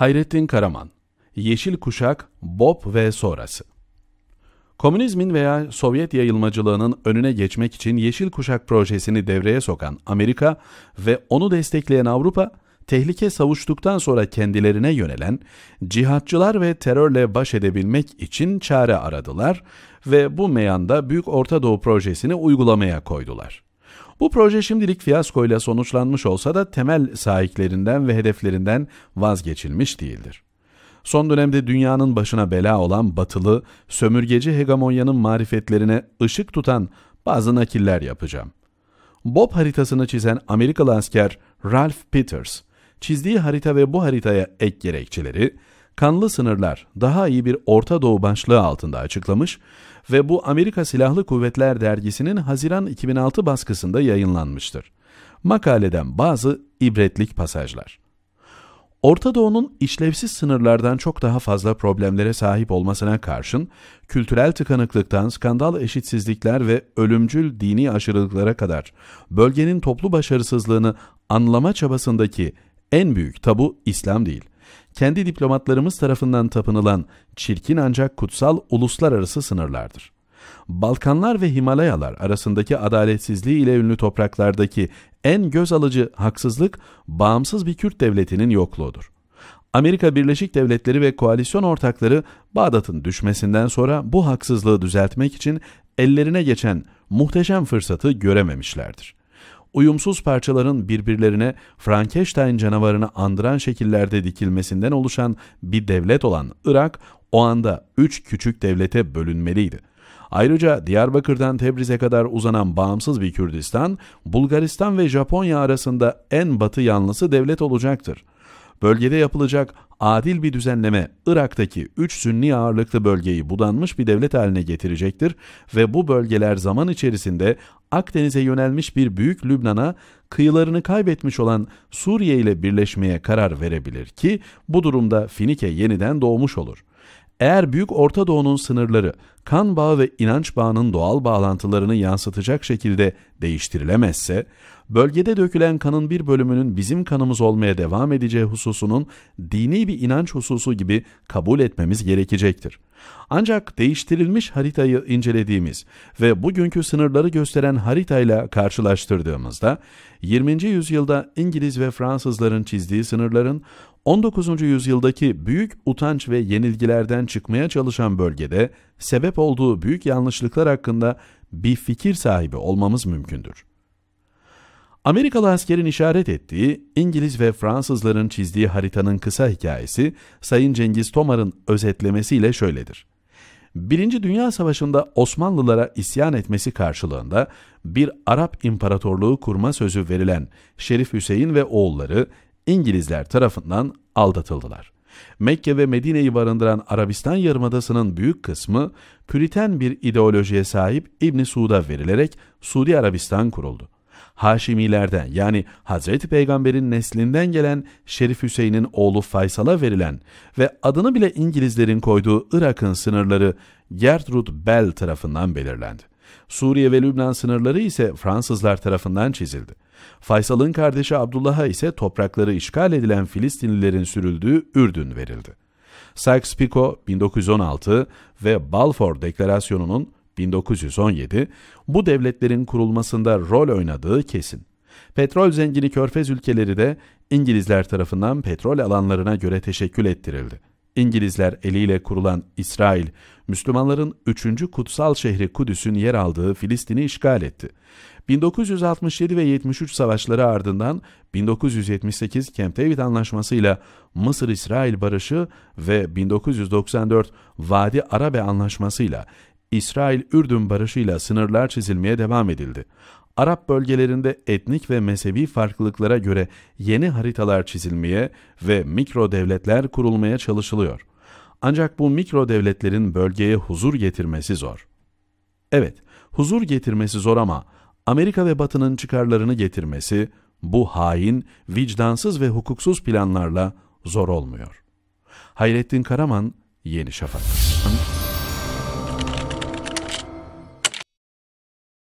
Hayrettin Karaman Yeşil Kuşak, Bob ve sonrası Komünizmin veya Sovyet yayılmacılığının önüne geçmek için Yeşil Kuşak projesini devreye sokan Amerika ve onu destekleyen Avrupa, tehlike savuştuktan sonra kendilerine yönelen cihatçılar ve terörle baş edebilmek için çare aradılar ve bu meyanda Büyük Orta Doğu projesini uygulamaya koydular. Bu proje şimdilik fiyaskoyla sonuçlanmış olsa da temel sahiplerinden ve hedeflerinden vazgeçilmiş değildir. Son dönemde dünyanın başına bela olan batılı, sömürgeci hegemonyanın marifetlerine ışık tutan bazı nakiller yapacağım. Bob haritasını çizen Amerikalı asker Ralph Peters, çizdiği harita ve bu haritaya ek gerekçeleri, Kanlı Sınırlar daha iyi bir Orta Doğu başlığı altında açıklamış ve bu Amerika Silahlı Kuvvetler dergisinin Haziran 2006 baskısında yayınlanmıştır. Makaleden bazı ibretlik pasajlar. Orta Doğu'nun işlevsiz sınırlardan çok daha fazla problemlere sahip olmasına karşın, kültürel tıkanıklıktan skandal eşitsizlikler ve ölümcül dini aşırılıklara kadar bölgenin toplu başarısızlığını anlama çabasındaki en büyük tabu İslam değil kendi diplomatlarımız tarafından tapınılan çirkin ancak kutsal uluslararası sınırlardır. Balkanlar ve Himalayalar arasındaki adaletsizliği ile ünlü topraklardaki en göz alıcı haksızlık bağımsız bir Kürt devletinin yokluğudur. Amerika Birleşik Devletleri ve koalisyon ortakları Bağdat'ın düşmesinden sonra bu haksızlığı düzeltmek için ellerine geçen muhteşem fırsatı görememişlerdir uyumsuz parçaların birbirlerine Frankenstein canavarını andıran şekillerde dikilmesinden oluşan bir devlet olan Irak, o anda üç küçük devlete bölünmeliydi. Ayrıca Diyarbakır'dan Tebriz'e kadar uzanan bağımsız bir Kürdistan, Bulgaristan ve Japonya arasında en batı yanlısı devlet olacaktır. Bölgede yapılacak adil bir düzenleme Irak'taki 3 Sünni ağırlıklı bölgeyi budanmış bir devlet haline getirecektir ve bu bölgeler zaman içerisinde Akdeniz'e yönelmiş bir büyük Lübnan'a kıyılarını kaybetmiş olan Suriye ile birleşmeye karar verebilir ki bu durumda Finike yeniden doğmuş olur. Eğer Büyük Orta Doğu'nun sınırları kan bağı ve inanç bağının doğal bağlantılarını yansıtacak şekilde değiştirilemezse bölgede dökülen kanın bir bölümünün bizim kanımız olmaya devam edeceği hususunun dini bir inanç hususu gibi kabul etmemiz gerekecektir. Ancak değiştirilmiş haritayı incelediğimiz ve bugünkü sınırları gösteren haritayla karşılaştırdığımızda 20. yüzyılda İngiliz ve Fransızların çizdiği sınırların 19. yüzyıldaki büyük utanç ve yenilgilerden çıkmaya çalışan bölgede sebep olduğu büyük yanlışlıklar hakkında bir fikir sahibi olmamız mümkündür. Amerikalı askerin işaret ettiği İngiliz ve Fransızların çizdiği haritanın kısa hikayesi Sayın Cengiz Tomar'ın özetlemesiyle şöyledir. Birinci Dünya Savaşı'nda Osmanlılara isyan etmesi karşılığında bir Arap İmparatorluğu kurma sözü verilen Şerif Hüseyin ve oğulları İngilizler tarafından aldatıldılar. Mekke ve Medine'yi barındıran Arabistan Yarımadası'nın büyük kısmı Püriten bir ideolojiye sahip İbni Suud'a verilerek Suudi Arabistan kuruldu. Haşimilerden yani Hazreti Peygamber'in neslinden gelen Şerif Hüseyin'in oğlu Faysal'a verilen ve adını bile İngilizlerin koyduğu Irak'ın sınırları Gertrud Bell tarafından belirlendi. Suriye ve Lübnan sınırları ise Fransızlar tarafından çizildi. Faysal'ın kardeşi Abdullah'a ise toprakları işgal edilen Filistinlilerin sürüldüğü Ürdün verildi. Sykes-Picot 1916 ve Balfour Deklarasyonu'nun 1917 bu devletlerin kurulmasında rol oynadığı kesin. Petrol zengini körfez ülkeleri de İngilizler tarafından petrol alanlarına göre teşekkül ettirildi. İngilizler eliyle kurulan İsrail, Müslümanların 3. kutsal şehri Kudüs'ün yer aldığı Filistin'i işgal etti. 1967 ve 73 savaşları ardından 1978 Camp David Anlaşması'yla Mısır-İsrail barışı ve 1994 Vadi Arabe Anlaşması'yla İsrail-Ürdün barışıyla sınırlar çizilmeye devam edildi. Arap bölgelerinde etnik ve mezhebi farklılıklara göre yeni haritalar çizilmeye ve mikro devletler kurulmaya çalışılıyor. Ancak bu mikro devletlerin bölgeye huzur getirmesi zor. Evet, huzur getirmesi zor ama Amerika ve Batı'nın çıkarlarını getirmesi bu hain, vicdansız ve hukuksuz planlarla zor olmuyor. Hayrettin Karaman, Yeni Şafak.